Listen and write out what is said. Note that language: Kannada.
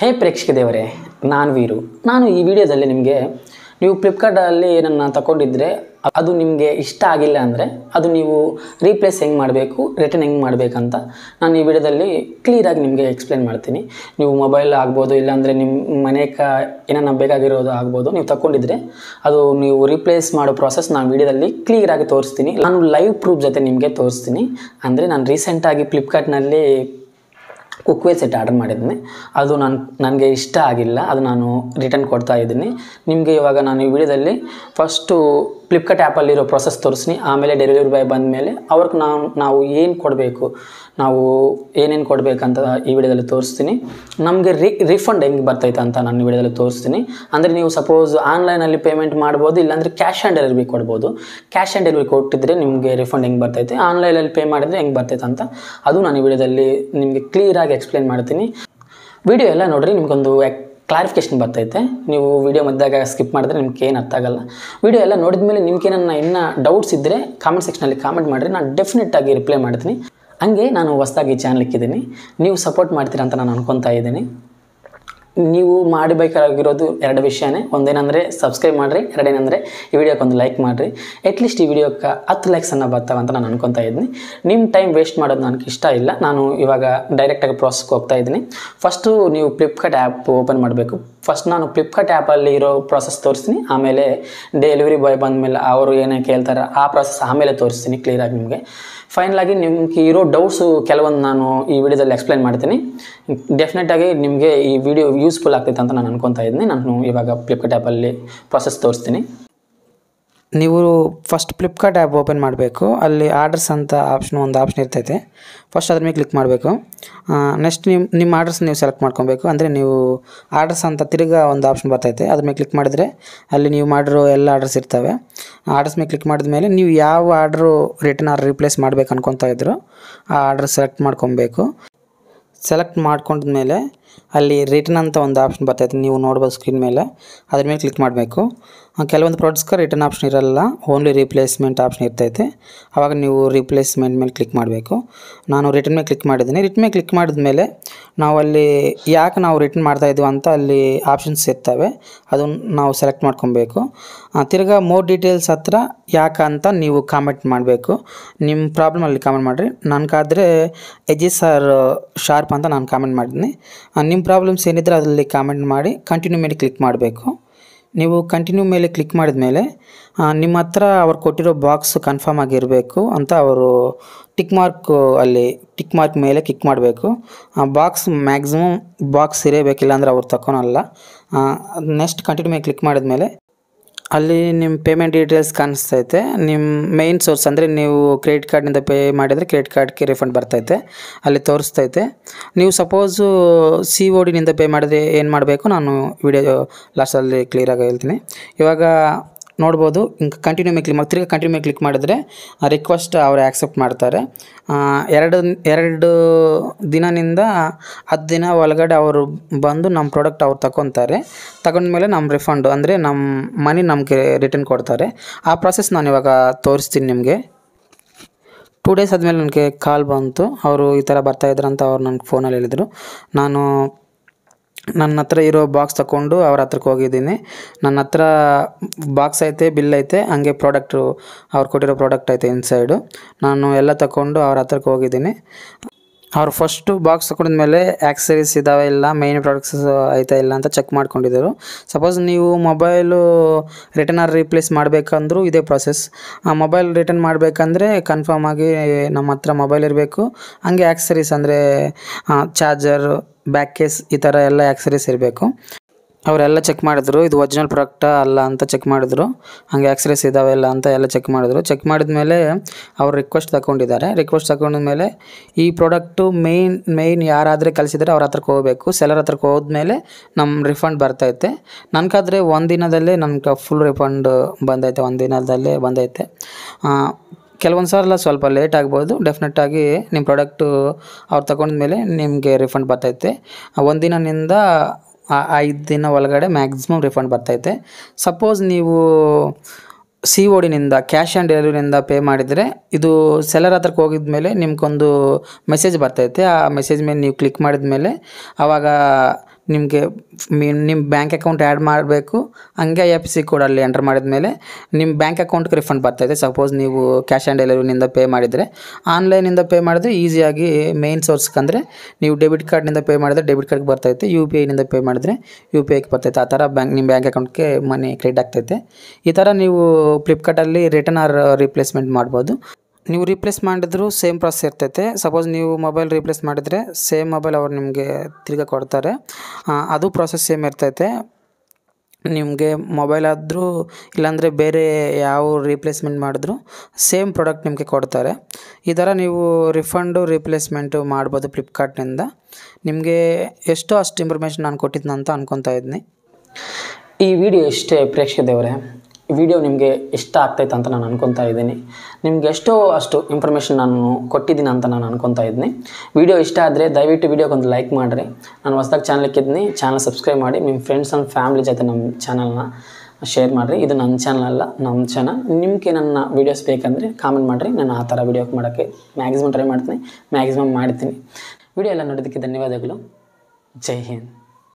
ಹೇ ಪ್ರೇಕ್ಷಕ ದೇವರೇ ನಾನು ವೀರು ನಾನು ಈ ವಿಡಿಯೋದಲ್ಲಿ ನಿಮಗೆ ನೀವು ಫ್ಲಿಪ್ಕಾರ್ಟಲ್ಲಿ ಏನನ್ನು ತಗೊಂಡಿದ್ದರೆ ಅದು ನಿಮಗೆ ಇಷ್ಟ ಆಗಿಲ್ಲ ಅಂದರೆ ಅದು ನೀವು ರೀಪ್ಲೇಸ್ ಹೆಂಗೆ ಮಾಡಬೇಕು ರಿಟರ್ನ್ ಹೆಂಗೆ ಮಾಡಬೇಕಂತ ನಾನು ಈ ವಿಡಿಯೋದಲ್ಲಿ ಕ್ಲಿಯರಾಗಿ ನಿಮಗೆ ಎಕ್ಸ್ಪ್ಲೇನ್ ಮಾಡ್ತೀನಿ ನೀವು ಮೊಬೈಲ್ ಆಗ್ಬೋದು ಇಲ್ಲಾಂದರೆ ನಿಮ್ಮ ಮನೆ ಕ ಏನನ್ನ ಬೇಕಾಗಿರೋದು ಆಗ್ಬೋದು ನೀವು ತಗೊಂಡಿದ್ರೆ ಅದು ನೀವು ರೀಪ್ಲೇಸ್ ಮಾಡೋ ಪ್ರಾಸೆಸ್ ನಾನು ವಿಡಿಯೋದಲ್ಲಿ ಕ್ಲಿಯರಾಗಿ ತೋರಿಸ್ತೀನಿ ನಾನು ಲೈವ್ ಪ್ರೂಫ್ ಜೊತೆ ನಿಮಗೆ ತೋರಿಸ್ತೀನಿ ಅಂದರೆ ನಾನು ರೀಸೆಂಟಾಗಿ ಫ್ಲಿಪ್ಕಾರ್ಟ್ನಲ್ಲಿ ಕುಕ್ವೆ ಸೆಟ್ ಆರ್ಡರ್ ಮಾಡಿದ್ದೀನಿ ಅದು ನಾನು ನನಗೆ ಇಷ್ಟ ಆಗಿಲ್ಲ ಅದು ನಾನು ರಿಟರ್ನ್ ಕೊಡ್ತಾ ಇದ್ದೀನಿ ನಿಮಗೆ ಇವಾಗ ನಾನು ಈ ವಿಡಿಯೋದಲ್ಲಿ ಫಸ್ಟು ಫ್ಲಿಪ್ಕಾರ್ಟ್ ಆ್ಯಪಲ್ಲಿರೋ ಪ್ರೊಸೆಸ್ ತೋರಿಸ್ನಿ ಆಮೇಲೆ ಡೆಲಿವರಿ ಬಾಯ್ ಬಂದ ಮೇಲೆ ಅವ್ರಿಗೆ ನಾವು ನಾವು ಏನು ಕೊಡಬೇಕು ನಾವು ಏನೇನು ಕೊಡಬೇಕಂತ ಈ ವಿಡಿಯೋದಲ್ಲಿ ತೋರಿಸ್ತೀನಿ ನಮಗೆ ರಿ ರಿಫಂಡ್ ಹೆಂಗೆ ಬರ್ತೈತೆ ಅಂತ ನಾನು ವಿಡಿಯೋದಲ್ಲಿ ತೋರಿಸ್ತೀನಿ ಅಂದರೆ ನೀವು ಸಪೋಸ್ ಆನ್ಲೈನಲ್ಲಿ ಪೇಮೆಂಟ್ ಮಾಡ್ಬೋದು ಇಲ್ಲಾಂದರೆ ಕ್ಯಾಶ್ ಆ್ಯಂಡ್ ಡೆಲಿವರಿ ಕೊಡ್ಬೋದು ಕ್ಯಾಶ್ ಆ್ಯಂಡ್ ಡೆಲಿವರಿ ಕೊಟ್ಟಿದ್ರೆ ನಿಮಗೆ ರಿಫಂಡ್ ಹೆಂಗೆ ಬರ್ತೈತೆ ಆನ್ಲೈನಲ್ಲಿ ಪೇ ಮಾಡಿದರೆ ಹೆಂಗೆ ಬರ್ತೈತೆ ಅಂತ ಅದು ನಾನು ಈ ವಿಡಿಯೋದಲ್ಲಿ ನಿಮಗೆ ಕ್ಲಿಯರಾಗಿ ಎಕ್ಸ್ಪ್ಲೇನ್ ಮಾಡ್ತೀನಿ ವಿಡಿಯೋ ಎಲ್ಲ ನೋಡಿರಿ ನಿಮಗೊಂದು ಕ್ಲಾರಿಫಿಕೇಷನ್ ಬರ್ತೈತೆ ನೀವು ವೀಡಿಯೋ ಮಧ್ಯಾಗ ಸ್ಕಿಪ್ ಮಾಡಿದ್ರೆ ನಿಮ್ಗೆ ಏನು ಅರ್ಥ ಆಗಲ್ಲ ವೀಡಿಯೋ ಎಲ್ಲ ನೋಡಿದ ಮೇಲೆ ನಿಮ್ಗೆ ನನ್ನ ಇನ್ನೂ ಡೌಟ್ಸ್ ಇದ್ದರೆ ಕಾಮೆಂಟ್ ಸೆಕ್ಷನಲ್ಲಿ ಕಾಮೆಂಟ್ ಮಾಡಿರಿ ನಾನು ಆಗಿ ರಿಪ್ಲೈ ಮಾಡ್ತೀನಿ ಹಂಗೆ ನಾನು ಹೊಸದಾಗಿ ಚಾನಲ್ ಇಕ್ಕಿದ್ದೀನಿ ನೀವು ಸಪೋರ್ಟ್ ಮಾಡ್ತೀರಾ ಅಂತ ನಾನು ಅನ್ಕೊತಾ ಇದ್ದೀನಿ ನೀವು ಮಾಡಬೇಕಾಗಿರೋದು ಎರಡು ವಿಷಯನೇ ಒಂದೇನಂದರೆ ಸಬ್ಸ್ಕ್ರೈಬ್ ಮಾಡಿರಿ ಎರಡೇನಂದರೆ ಈ ವಿಡಿಯೋಕ್ಕೆ ಒಂದು ಲೈಕ್ ಮಾಡಿರಿ ಅಟ್ಲೀಸ್ಟ್ ಈ ವಿಡಿಯೋಕ್ಕೆ ಹತ್ತು ಲೈಕ್ಸನ್ನು ಅಂತ ನಾನು ಅನ್ಕೊತಾ ಇದ್ದೀನಿ ನಿಮ್ಮ ಟೈಮ್ ವೇಸ್ಟ್ ಮಾಡೋದು ನನಗೆ ಇಷ್ಟ ಇಲ್ಲ ನಾನು ಇವಾಗ ಡೈರೆಕ್ಟಾಗಿ ಪ್ರೋಸೆಸ್ಗೆ ಹೋಗ್ತಾ ಇದ್ದೀನಿ ಫಸ್ಟು ನೀವು ಫ್ಲಿಪ್ಕಾರ್ಟ್ ಆ್ಯಪ್ ಓಪನ್ ಮಾಡಬೇಕು ಫಸ್ಟ್ ನಾನು ಫ್ಲಿಪ್ಕಾರ್ಟ್ ಆ್ಯಪಲ್ಲಿ ಇರೋ ಪ್ರೊಸೆಸ್ ತೋರಿಸ್ತೀನಿ ಆಮೇಲೆ ಡೆಲಿವರಿ ಬಾಯ್ ಬಂದಮೇಲೆ ಅವರು ಏನೇ ಕೇಳ್ತಾರೆ ಆ ಪ್ರೊಸೆಸ್ ಆಮೇಲೆ ತೋರಿಸ್ತೀನಿ ಕ್ಲಿಯರಾಗಿ ನಿಮಗೆ ಫೈನಲಾಗಿ ನಿಮಗೆ ಇರೋ ಡೌಟ್ಸು ಕೆಲವೊಂದು ನಾನು ಈ ವಿಡಿಯೋದಲ್ಲಿ ಎಕ್ಸ್ಪ್ಲೈನ್ ಮಾಡ್ತೀನಿ ಡೆಫಿನೆಟಾಗಿ ನಿಮಗೆ ಈ ವಿಡಿಯೋ ಯೂಸ್ಫುಲ್ ಆಗ್ತೈತೆ ಅಂತ ನಾನು ಅನ್ಕೊತಾ ಇದ್ದೀನಿ ನಾನು ಇವಾಗ ಫ್ಲಿಪ್ಕಾರ್ಟ್ ಆ್ಯಪಲ್ಲಿ ಪ್ರೊಸೆಸ್ ತೋರಿಸ್ತೀನಿ ನೀವು ಫಸ್ಟ್ ಫ್ಲಿಪ್ಕಾರ್ಟ್ ಆ್ಯಪ್ ಓಪನ್ ಮಾಡಬೇಕು ಅಲ್ಲಿ ಆರ್ಡರ್ಸ್ ಅಂತ ಆಪ್ಷನ್ ಒಂದು ಆಪ್ಷನ್ ಇರ್ತೈತೆ ಫಸ್ಟ್ ಅದ್ರ ಮೇಲೆ ಕ್ಲಿಕ್ ಮಾಡಬೇಕು ನೆಕ್ಸ್ಟ್ ನಿಮ್ಮ ನಿಮ್ಮ ಆರ್ಡರ್ಸ್ ನೀವು ಸೆಲೆಕ್ಟ್ ಮಾಡ್ಕೊಬೇಕು ಅಂದರೆ ನೀವು ಆರ್ಡರ್ಸ್ ಅಂತ ತಿರ್ಗಾ ಒಂದು ಆಪ್ಷನ್ ಬರ್ತೈತೆ ಅದ್ರ ಮೇಲೆ ಕ್ಲಿಕ್ ಮಾಡಿದರೆ ಅಲ್ಲಿ ನೀವು ಮಾಡಿರೋ ಎಲ್ಲ ಆರ್ಡರ್ಸ್ ಇರ್ತವೆ ಆರ್ಡರ್ಸ್ ಮೇಲೆ ಕ್ಲಿಕ್ ಮಾಡಿದ ಮೇಲೆ ನೀವು ಯಾವ ಆರ್ಡ್ರು ರಿಟರ್ನ್ ಆರ್ ರಿಪ್ಲೇಸ್ ಮಾಡಬೇಕು ಅನ್ಕೊತಾ ಇದ್ರು ಆ ಆರ್ಡ್ರ್ ಸೆಲೆಕ್ಟ್ ಮಾಡ್ಕೊಬೇಕು ಸೆಲೆಕ್ಟ್ ಮಾಡ್ಕೊಂಡ್ಮೇಲೆ ಅಲ್ಲಿ ರಿಟರ್ನ್ ಅಂತ ಒಂದು ಆಪ್ಷನ್ ಬರ್ತೈತೆ ನೀವು ನೋಡ್ಬೋದು ಸ್ಕ್ರೀನ್ ಮೇಲೆ ಅದ್ರ ಮೇಲೆ ಕ್ಲಿಕ್ ಮಾಡಬೇಕು ಕೆಲವೊಂದು ಪ್ರಾಡಕ್ಟ್ಸ್ಗೆ ರಿಟರ್ನ್ ಆಪ್ಷನ್ ಇರಲ್ಲ ಓನ್ಲಿ ರಿಪ್ಲೇಸ್ಮೆಂಟ್ ಆಪ್ಷನ್ ಇರ್ತೈತೆ ಆವಾಗ ನೀವು ರಿಪ್ಲೇಸ್ಮೆಂಟ್ ಮೇಲೆ ಕ್ಲಿಕ್ ಮಾಡಬೇಕು ನಾನು ರಿಟರ್ನ್ ಮೇಲೆ ಕ್ಲಿಕ್ ಮಾಡಿದ್ದೀನಿ ರಿಟರ್ನ್ ಮೇಲೆ ಕ್ಲಿಕ್ ಮಾಡಿದ ಮೇಲೆ ನಾವು ಅಲ್ಲಿ ಯಾಕೆ ನಾವು ರಿಟರ್ನ್ ಮಾಡ್ತಾ ಇದ್ದೀವಿ ಅಂತ ಅಲ್ಲಿ ಆಪ್ಷನ್ಸ್ ಇರ್ತವೆ ಅದನ್ನು ನಾವು ಸೆಲೆಕ್ಟ್ ಮಾಡ್ಕೊಬೇಕು ತಿರ್ಗಾ ಮೋರ್ ಡೀಟೇಲ್ಸ್ ಹತ್ರ ಅಂತ ನೀವು ಕಾಮೆಂಟ್ ಮಾಡಬೇಕು ನಿಮ್ಮ ಪ್ರಾಬ್ಲಮ್ ಅಲ್ಲಿ ಕಾಮೆಂಟ್ ಮಾಡಿರಿ ನನಗಾದರೆ ಎಜಿ ಸರ್ ಶಾರ್ಪ್ ಅಂತ ನಾನು ಕಾಮೆಂಟ್ ಮಾಡಿದ್ದೀನಿ ನಿಮ್ಮ ಪ್ರಾಬ್ಲಮ್ಸ್ ಏನಿದ್ರೆ ಅದರಲ್ಲಿ ಕಾಮೆಂಟ್ ಮಾಡಿ ಕಂಟಿನ್ಯೂ ಮೇಲೆ ಕ್ಲಿಕ್ ಮಾಡಬೇಕು ನೀವು ಕಂಟಿನ್ಯೂ ಮೇಲೆ ಕ್ಲಿಕ್ ಮಾಡಿದ ಮೇಲೆ ನಿಮ್ಮ ಹತ್ರ ಅವ್ರು ಕೊಟ್ಟಿರೋ ಬಾಕ್ಸ್ ಕನ್ಫರ್ಮ್ ಆಗಿರಬೇಕು ಅಂತ ಅವರು ಟಿಕ್ ಮಾರ್ಕ್ ಅಲ್ಲಿ ಟಿಕ್ ಮಾರ್ಕ್ ಮೇಲೆ ಕ್ಲಿಕ್ ಮಾಡಬೇಕು ಬಾಕ್ಸ್ ಮ್ಯಾಕ್ಸಿಮಮ್ ಬಾಕ್ಸ್ ಇರೇಬೇಕಿಲ್ಲ ಅಂದರೆ ಅವ್ರು ತಗೊಳಲ್ಲ ನೆಕ್ಸ್ಟ್ ಕಂಟಿನ್ಯೂ ಮೇಲೆ ಕ್ಲಿಕ್ ಮಾಡಿದ ಮೇಲೆ ಅಲ್ಲಿ ನಿಮ್ಮ ಪೇಮೆಂಟ್ ಡೀಟೇಲ್ಸ್ ಕಾಣಿಸ್ತೈತೆ ನಿಮ್ಮ ಮೇನ್ ಸೋರ್ಸ್ ಅಂದರೆ ನೀವು ಕ್ರೆಡಿಟ್ ಕಾರ್ಡ್ನಿಂದ ಪೇ ಮಾಡಿದರೆ ಕ್ರೆಡಿಟ್ ಕಾರ್ಡ್ಗೆ ರಿಫಂಡ್ ಬರ್ತೈತೆ ಅಲ್ಲಿ ತೋರಿಸ್ತೈತೆ ನೀವು ಸಪೋಸು ಸಿ ಒ ಡಿನಿಂದ ಪೇ ಮಾಡಿದ್ರೆ ಏನು ಮಾಡಬೇಕು ನಾನು ವಿಡಿಯೋ ಲಾಸ್ಟಲ್ಲಿ ಕ್ಲಿಯರಾಗಿ ಹೇಳ್ತೀನಿ ಇವಾಗ ನೋಡ್ಬೋದು ಹಿಂಗೆ ಕಂಟಿನ್ಯೂ ಮೇಲೆ ಕ್ಲಿಕ್ ತಿರ್ಗಿ ಕಂಟಿನ್ಯೂ ಮೇಲೆ ಕ್ಲಿಕ್ ಮಾಡಿದ್ರೆ ರಿಕ್ವೆಸ್ಟ್ ಅವರು ಆ್ಯಕ್ಸೆಪ್ಟ್ ಮಾಡ್ತಾರೆ ಎರಡು ಎರಡು ದಿನದಿಂದ ಹತ್ತು ದಿನ ಒಳಗಡೆ ಅವರು ಬಂದು ನಮ್ಮ ಪ್ರಾಡಕ್ಟ್ ಅವ್ರು ತಗೊತಾರೆ ತಗೊಂಡ್ಮೇಲೆ ನಮ್ಮ ರಿಫಂಡು ಅಂದರೆ ನಮ್ಮ ಮನಿ ನಮಗೆ ರಿಟರ್ನ್ ಕೊಡ್ತಾರೆ ಆ ಪ್ರಾಸೆಸ್ ನಾನು ಇವಾಗ ತೋರಿಸ್ತೀನಿ ನಿಮಗೆ ಟೂ ಡೇಸ್ ಆದಮೇಲೆ ನನಗೆ ಕಾಲ್ ಬಂತು ಅವರು ಈ ಥರ ಬರ್ತಾಯಿದ್ರು ಅಂತ ಅವ್ರು ನನಗೆ ಫೋನಲ್ಲಿ ಹೇಳಿದರು ನಾನು ನನ್ನ ಹತ್ರ ಇರೋ ಬಾಕ್ಸ್ ತಗೊಂಡು ಅವ್ರ ಹತ್ರಕ್ಕೆ ಹೋಗಿದ್ದೀನಿ ನನ್ನ ಹತ್ರ ಬಾಕ್ಸ್ ಐತೆ ಬಿಲ್ ಐತೆ ಹಂಗೆ ಪ್ರಾಡಕ್ಟು ಅವ್ರು ಕೊಟ್ಟಿರೋ ಪ್ರಾಡಕ್ಟ್ ಐತೆ ಇನ್ಸೈಡು ನಾನು ಎಲ್ಲ ತಗೊಂಡು ಅವ್ರ ಹತ್ರಕ್ಕೆ ಹೋಗಿದ್ದೀನಿ ಅವ್ರು ಫಸ್ಟು ಬಾಕ್ಸ್ ಮೇಲೆ ಆ್ಯಕ್ಸರೀಸ್ ಇದಾವೆ ಇಲ್ಲ ಮೇಯ್ನ್ ಪ್ರಾಡಕ್ಟ್ಸ್ ಐತಾ ಇಲ್ಲ ಅಂತ ಚೆಕ್ ಮಾಡ್ಕೊಂಡಿದ್ದರು ಸಪೋಸ್ ನೀವು ಮೊಬೈಲು ರಿಟರ್ನ್ ಆರ್ ರೀಪ್ಲೇಸ್ ಮಾಡಬೇಕಂದ್ರೂ ಇದೇ ಪ್ರಾಸೆಸ್ ಆ ಮೊಬೈಲ್ ರಿಟರ್ನ್ ಮಾಡಬೇಕಂದ್ರೆ ಕನ್ಫರ್ಮ್ ಆಗಿ ನಮ್ಮ ಹತ್ರ ಮೊಬೈಲ್ ಇರಬೇಕು ಹಂಗೆ ಆ್ಯಕ್ಸರೀಸ್ ಅಂದರೆ ಚಾರ್ಜರು ಬ್ಯಾಕ್ ಕೇಸ್ ಈ ಥರ ಎಲ್ಲ ಆ್ಯಕ್ಸರೀಸ್ ಇರಬೇಕು ಅವರೆಲ್ಲ ಚೆಕ್ ಮಾಡಿದ್ರು ಇದು ಒರಿಜಿನಲ್ ಪ್ರಾಡಕ್ಟ ಅಲ್ಲ ಅಂತ ಚೆಕ್ ಮಾಡಿದ್ರು ಹಂಗೆ ಆ್ಯಕ್ಸರೀಸ್ ಇದಾವೆ ಇಲ್ಲ ಅಂತ ಎಲ್ಲ ಚೆಕ್ ಮಾಡಿದ್ರು ಚೆಕ್ ಮಾಡಿದ ಮೇಲೆ ಅವ್ರು ರಿಕ್ವೆಸ್ಟ್ ತಗೊಂಡಿದ್ದಾರೆ ರಿಕ್ವೆಸ್ಟ್ ತಗೊಂಡ್ಮೇಲೆ ಈ ಪ್ರಾಡಕ್ಟು ಮೇಯ್ನ್ ಮೇಯ್ನ್ ಯಾರಾದರೆ ಕಲಿಸಿದರೆ ಅವ್ರ ಹತ್ರಕ್ಕೆ ಹೋಗಬೇಕು ಸೆಲರ್ ಹತ್ರಕ್ಕೆ ಹೋದ್ಮೇಲೆ ನಮ್ಮ ರಿಫಂಡ್ ಬರ್ತೈತೆ ನನಗಾದರೆ ಒಂದು ದಿನದಲ್ಲೇ ನನಗೆ ಫುಲ್ ರಿಫಂಡ್ ಬಂದೈತೆ ಒಂದು ದಿನದಲ್ಲೇ ಬಂದೈತೆ ಕೆಲವೊಂದು ಸಾರಲ್ಲ ಸ್ವಲ್ಪ ಲೇಟ್ ಆಗ್ಬೋದು ಡೆಫಿನೆಟ್ಟಾಗಿ ನಿಮ್ಮ ಪ್ರಾಡಕ್ಟು ಅವ್ರು ತಗೊಂಡ್ಮೇಲೆ ನಿಮಗೆ ರಿಫಂಡ್ ಬರ್ತೈತೆ ಒಂದು ದಿನದಿಂದ ಐದು ದಿನ ಒಳಗಡೆ ಮ್ಯಾಕ್ಸಿಮಮ್ ರಿಫಂಡ್ ಬರ್ತೈತೆ ಸಪೋಸ್ ನೀವು ಸಿ ಓಡಿನಿಂದ ಕ್ಯಾಶ್ ಆ್ಯಂಡ್ ಡೆಲಿವರಿನಿಂದ ಪೇ ಮಾಡಿದರೆ ಇದು ಸೆಲರ್ ಹತ್ರಕ್ಕೆ ಹೋಗಿದ ಮೇಲೆ ನಿಮ್ಗೊಂದು ಮೆಸೇಜ್ ಬರ್ತೈತೆ ಆ ಮೆಸೇಜ್ ಮೇಲೆ ನೀವು ಕ್ಲಿಕ್ ಮಾಡಿದ ಮೇಲೆ ಆವಾಗ ನಿಮಗೆ ನಿಮ್ಮ ಬ್ಯಾಂಕ್ ಅಕೌಂಟ್ ಆ್ಯಡ್ ಮಾಡಬೇಕು ಹಂಗೆ ಐ ಎಫ್ ಸಿ ಕೋಡ್ ಅಲ್ಲಿ ಎಂಟರ್ ಮಾಡಿದ ಮೇಲೆ ನಿಮ್ಮ ಬ್ಯಾಂಕ್ ಅಕೌಂಟ್ಗೆ ರಿಫಂಡ್ ಬರ್ತಾಯಿದೆ ಸಪೋಸ್ ನೀವು ಕ್ಯಾಶ್ ಆ್ಯಂಡ್ ಡೆಲಿವರಿನಿಂದ ಪೇ ಮಾಡಿದರೆ ಆನ್ಲೈನಿಂದ ಪೇ ಮಾಡಿದ್ರೆ ಈಸಿಯಾಗಿ ಮೇನ್ ಸೋರ್ಸ್ಗೆ ಅಂದರೆ ನೀವು ಡೆಬಿಟ್ ಕಾರ್ಡ್ನಿಂದ ಪೇ ಮಾಡಿದ್ರೆ ಡೆಬಿಟ್ ಕಾರ್ಡ್ಗೆ ಬರ್ತೈತೆ ಯು ಪಿ ಐನಿಂದ ಪೇ ಮಾಡಿದ್ರೆ ಯು ಪಿ ಐಗೆ ಬರ್ತೈತೆ ಆ ಥರ ಬ್ಯಾಂಕ್ ನಿಮ್ಮ ಬ್ಯಾಂಕ್ ಅಕೌಂಟ್ಗೆ ಮನಿ ಕ್ರೆಡಿಟ್ ಆಗ್ತೈತೆ ಈ ಥರ ನೀವು ಫ್ಲಿಪ್ಕಾರ್ಟಲ್ಲಿ ರಿಟರ್ನ್ ಆರ್ ರಿಪ್ಲೇಸ್ಮೆಂಟ್ ಮಾಡ್ಬೋದು ನೀವು ರೀಪ್ಲೇಸ್ ಮಾಡಿದ್ರು ಸೇಮ್ ಪ್ರಾಸೆಸ್ ಇರ್ತೈತೆ ಸಪೋಸ್ ನೀವು ಮೊಬೈಲ್ ರೀಪ್ಲೇಸ್ ಮಾಡಿದರೆ ಸೇಮ್ ಮೊಬೈಲ್ ಅವ್ರು ನಿಮಗೆ ತಿರ್ಗಾ ಕೊಡ್ತಾರೆ ಅದು ಪ್ರಾಸೆಸ್ ಸೇಮ್ ಇರ್ತೈತೆ ನಿಮಗೆ ಮೊಬೈಲ್ ಆದರೂ ಇಲ್ಲಾಂದರೆ ಬೇರೆ ಯಾವ ರೀಪ್ಲೇಸ್ಮೆಂಟ್ ಮಾಡಿದ್ರು ಸೇಮ್ ಪ್ರಾಡಕ್ಟ್ ನಿಮಗೆ ಕೊಡ್ತಾರೆ ಈ ಥರ ನೀವು ರಿಫಂಡು ರೀಪ್ಲೇಸ್ಮೆಂಟು ಮಾಡ್ಬೋದು ಫ್ಲಿಪ್ಕಾರ್ಟ್ನಿಂದ ನಿಮಗೆ ಎಷ್ಟೋ ಅಷ್ಟು ಇನ್ಫಾರ್ಮೇಷನ್ ನಾನು ಕೊಟ್ಟಿದ್ನಂತ ಅಂತ ಅನ್ಕೊತಾ ಇದ್ದೀನಿ ಈ ವಿಡಿಯೋ ಇಷ್ಟೇ ಪ್ರೇಕ್ಷಕದೇವರೇ ವಿಡಿಯೋ ನಿಮಗೆ ಇಷ್ಟ ಆಗ್ತೈತೆ ಅಂತ ನಾನು ಅನ್ಕೊತಾ ಇದ್ದೀನಿ ನಿಮ್ಗೆ ಎಷ್ಟೋ ಅಷ್ಟು ಇನ್ಫಾರ್ಮೇಷನ್ ನಾನು ಕೊಟ್ಟಿದ್ದೀನಿ ಅಂತ ನಾನು ಅನ್ಕೊತಾ ಇದ್ದೀನಿ ವಿಡಿಯೋ ಇಷ್ಟ ಆದರೆ ದಯವಿಟ್ಟು ವಿಡಿಯೋಗೆ ಒಂದು ಲೈಕ್ ಮಾಡಿರಿ ನಾನು ಹೊಸ್ದಾಗಿ ಚಾನಲ್ಗೆ ಇದ್ದೀನಿ ಚಾನಲ್ ಸಬ್ಸ್ಕ್ರೈಬ್ ಮಾಡಿ ನಿಮ್ಮ ಫ್ರೆಂಡ್ಸ್ ಆ್ಯಂಡ್ ಫ್ಯಾಮಿಲಿ ಜೊತೆ ನಮ್ಮ ಚಾನಲ್ನ ಶೇರ್ ಮಾಡಿರಿ ಇದು ನನ್ನ ಚಾನಲ್ ಅಲ್ಲ ನಮ್ಮ ಚಾನಲ್ ನಿಮಗೆ ನನ್ನ ವೀಡಿಯೋಸ್ ಬೇಕಂದರೆ ಕಾಮೆಂಟ್ ಮಾಡಿರಿ ನಾನು ಆ ಥರ ವೀಡಿಯೋ ಮಾಡೋಕ್ಕೆ ಮ್ಯಾಕ್ಸಿಮಮ್ ಟ್ರೈ ಮಾಡ್ತೀನಿ ಮ್ಯಾಕ್ಸಿಮಮ್ ಮಾಡ್ತೀನಿ ವೀಡಿಯೋ ಎಲ್ಲ ನೋಡೋದಕ್ಕೆ ಧನ್ಯವಾದಗಳು ಜೈ ಹಿಂದ್